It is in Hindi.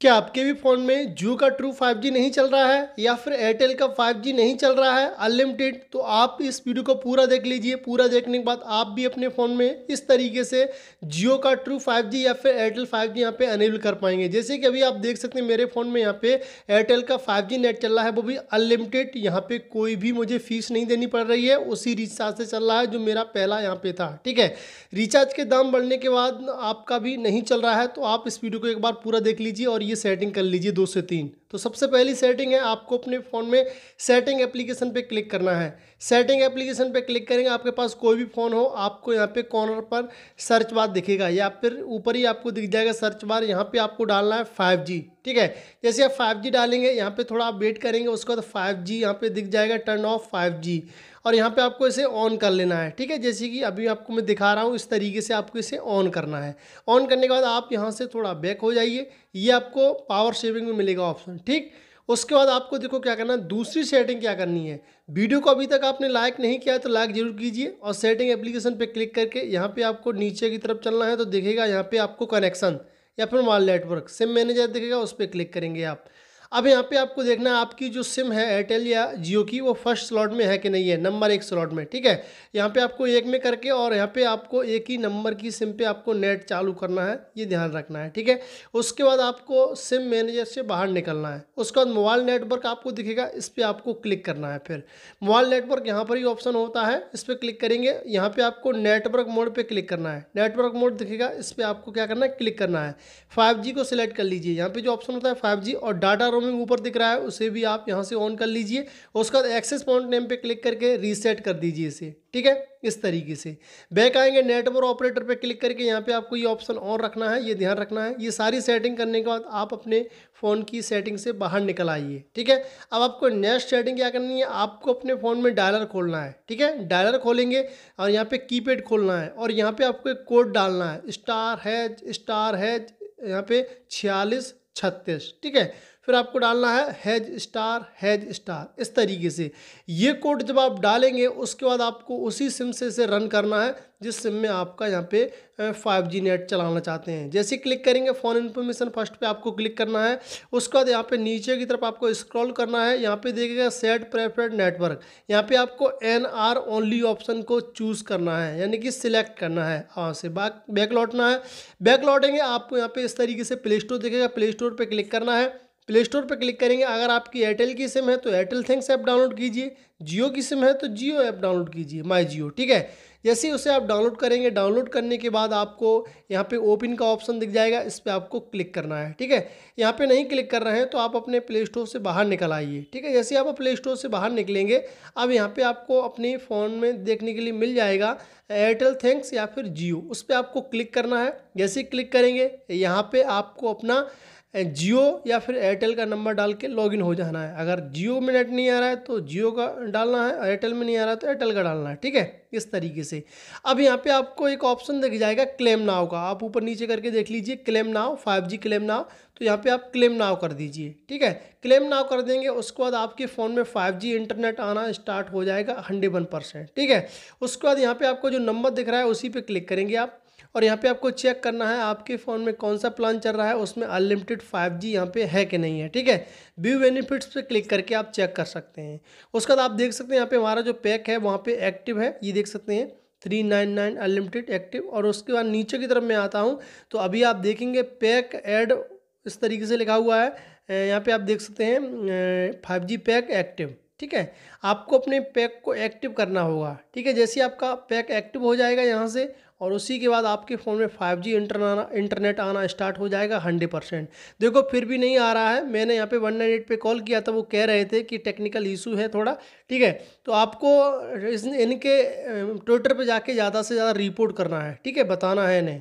क्या आपके भी फ़ोन में जियो का ट्रू 5G नहीं चल रहा है या फिर एयरटेल का 5G नहीं चल रहा है अनलिमिटेड तो आप इस वीडियो को पूरा देख लीजिए पूरा देखने के बाद आप भी अपने फ़ोन में इस तरीके से जियो का ट्रू 5G या फिर एयरटेल 5G जी यहाँ पर अनेबल कर पाएंगे जैसे कि अभी आप देख सकते हैं मेरे फ़ोन में यहाँ पे एयरटेल का फाइव नेट चल रहा है वो भी अनलिमिटेड यहाँ पर कोई भी मुझे फ़ीस नहीं देनी पड़ रही है उसी रिचार्ज से चल रहा है जो मेरा पहला यहाँ पर था ठीक है रिचार्ज के दाम बढ़ने के बाद आपका भी नहीं चल रहा है तो आप इस वीडियो को एक बार पूरा देख लीजिए और ये सेटिंग कर लीजिए दो से तीन तो सबसे पहली सेटिंग है आपको अपने फ़ोन में सेटिंग एप्लीकेशन पे क्लिक करना है सेटिंग एप्लीकेशन पे क्लिक करेंगे आपके पास कोई भी फ़ोन हो आपको यहाँ पे कॉर्नर पर सर्च बार दिखेगा या फिर ऊपर ही आपको दिख जाएगा सर्च बार यहाँ पे आपको डालना है फाइव जी ठीक है जैसे आप फाइव जी डालेंगे यहाँ पे थोड़ा आप वेट करेंगे उसके बाद फाइव जी यहाँ पर दिख जाएगा टर्न ऑफ फाइव जी और यहाँ पे आपको इसे ऑन कर लेना है ठीक है जैसे कि अभी आपको मैं दिखा रहा हूँ इस तरीके से आपको इसे ऑन करना है ऑन करने के बाद आप यहाँ से थोड़ा बैक हो जाइए ये आपको पावर सेविंग में मिलेगा ऑप्शन ठीक उसके बाद आपको देखो क्या करना है दूसरी सेटिंग क्या करनी है वीडियो को अभी तक आपने लाइक नहीं किया तो लाइक जरूर कीजिए और सेटिंग एप्लीकेशन पे क्लिक करके यहाँ पे आपको नीचे की तरफ चलना है तो देखेगा यहाँ पे आपको कनेक्शन या फिर मोबाइल नेटवर्क सिम मैनेजर देखेगा उस पर क्लिक करेंगे आप अब यहाँ पे आपको देखना है आपकी जो सिम है एयरटेल या जियो की वो फर्स्ट स्लॉट में है कि नहीं है नंबर एक स्लॉट में ठीक है यहाँ पे आपको एक में करके और यहाँ पे आपको एक ही नंबर की सिम पे आपको नेट चालू करना है ये ध्यान रखना है ठीक है उसके बाद आपको सिम मैनेजर से बाहर निकलना है उसके बाद मोबाइल नेटवर्क आपको दिखेगा इस पर आपको क्लिक करना है फिर मोबाइल नेटवर्क यहाँ पर ही ऑप्शन होता है इस पर क्लिक करेंगे यहाँ पर आपको नेटवर्क मोड पर क्लिक करना है नेटवर्क मोड दिखेगा इस पर आपको क्या करना है क्लिक करना है फाइव को सिलेक्ट कर लीजिए यहाँ पर जो ऑप्शन होता है फाइव और डाटा बैकग्राउंड में ऊपर दिख रहा है उसे भी आप यहाँ से ऑन कर लीजिए उसका एक्सेस पॉइंट नेम पे क्लिक करके रीसेट कर दीजिए इसे ठीक है इस तरीके से बैक आएंगे नेटवर्क ऑपरेटर पे क्लिक करके यहाँ पे आपको ये ऑप्शन ऑन रखना है ये ध्यान रखना है ये सारी सेटिंग करने के बाद आप अपने फ़ोन की सेटिंग से बाहर निकल आइए ठीक है अब आपको नेक्स्ट सेटिंग क्या करनी है आपको अपने फ़ोन में डायलर खोलना है ठीक है डायलर खोलेंगे और यहाँ पे की खोलना है और यहाँ पे आपको एक कोड डालना है स्टार हैज स्टार हैज यहाँ पे छियालीस छत्तीस ठीक है फिर आपको डालना है हैज स्टार हैज स्टार इस तरीके से ये कोड जब आप डालेंगे उसके बाद आपको उसी सिम से इसे रन करना है जिस सिम में आपका यहाँ पे 5G नेट चलाना चाहते हैं जैसे क्लिक करेंगे फ़ोन इन्फॉर्मेशन फर्स्ट पे आपको क्लिक करना है उसके बाद यहाँ पे नीचे की तरफ आपको स्क्रॉल करना है यहाँ पे देखेगा सेट प्रेफर्ड नेटवर्क यहाँ पे आपको एन आर ओनली ऑप्शन को चूज़ करना है यानी कि सिलेक्ट करना है वहाँ से बैक बैक लौटना है बैक लौटेंगे आपको यहाँ पे इस तरीके से प्ले स्टोर देखेगा प्ले स्टोर पर क्लिक करना है प्ले स्टोर पर क्लिक करेंगे अगर आपकी एयरटेल की सिम है तो एयरटेल थिंक्स ऐप डाउनलोड कीजिए जियो की सिम है तो जियो ऐप डाउनलोड कीजिए माई जियो ठीक है जैसे ही उसे आप डाउनलोड करेंगे डाउनलोड करने के बाद आपको यहाँ पे ओपन का ऑप्शन दिख जाएगा इस पर आपको क्लिक करना है ठीक है यहाँ पे नहीं क्लिक कर रहे हैं तो आप अपने प्ले स्टोर से बाहर निकल आइए ठीक है जैसे आप प्ले स्टोर से बाहर निकलेंगे अब यहाँ पे आपको अपने फ़ोन में देखने के लिए मिल जाएगा एयरटेल थैंक्स या फिर जियो उस पर आपको क्लिक करना है जैसे क्लिक करेंगे यहाँ पर आपको अपना जियो या फिर एयरटेल का नंबर डाल के लॉगिन हो जाना है अगर जियो में नेट नहीं आ रहा है तो जियो का डालना है एयरटेल में नहीं आ रहा है तो एयरटेल का डालना है ठीक है इस तरीके से अब यहाँ पे आपको एक ऑप्शन दिख जाएगा क्लेम नाव का आप ऊपर नीचे करके देख लीजिए claim now five G claim now तो यहाँ पे आप क्लेम नाव कर दीजिए ठीक है क्लेम नाव कर देंगे उसके बाद आपके फ़ोन में 5G इंटरनेट आना स्टार्ट हो जाएगा हंड्रेड वन परसेंट ठीक है उसके बाद यहाँ पर आपको जो नंबर दिख रहा है उसी पर क्लिक करेंगे आप और यहाँ पे आपको चेक करना है आपके फ़ोन में कौन सा प्लान चल रहा है उसमें अनलिमिटेड 5G जी यहाँ पर है कि नहीं है ठीक है व्यू बेनिफिट्स पे क्लिक करके आप चेक कर सकते हैं उसके बाद आप देख सकते हैं यहाँ पे हमारा जो पैक है वहाँ पे एक्टिव है ये देख सकते हैं three nine nine unlimited active और उसके बाद नीचे की तरफ मैं आता हूँ तो अभी आप देखेंगे पैक एड इस तरीके से लिखा हुआ है यहाँ पे आप देख सकते हैं फाइव जी पैक एक्टिव ठीक है आपको अपने पैक को एक्टिव करना होगा ठीक है जैसे आपका पैक एक्टिव हो जाएगा यहाँ से और उसी के बाद आपके फ़ोन में फाइव जी इंटरनेट आना स्टार्ट हो जाएगा हंड्रेड परसेंट देखो फिर भी नहीं आ रहा है मैंने यहाँ पे वन नाइन एट पर कॉल किया था वो कह रहे थे कि टेक्निकल इशू है थोड़ा ठीक है तो आपको इस इनके ट्विटर पर जाके ज़्यादा से ज़्यादा रिपोर्ट करना है ठीक है बताना है इन्हें